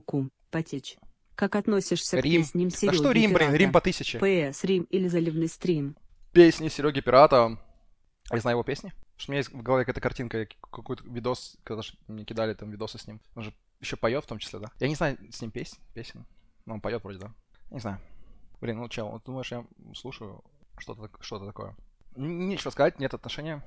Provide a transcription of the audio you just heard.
куку, -ку, Как относишься Рим. к песням Сереги Да что Рим, блин, Рим по тысяче. ПС, Рим или заливный стрим. Песни Сереги Пирата. Я знаю его песни. Что у меня есть в голове какая-то картинка, какой-то видос, когда мне кидали там видосы с ним. Он же еще поет в том числе, да? Я не знаю с ним песен, песен. Но ну, он поет вроде, да? Не знаю. Блин, ну чел, вот думаешь, я слушаю что-то что, -то, такое? Нечего сказать, нет отношения.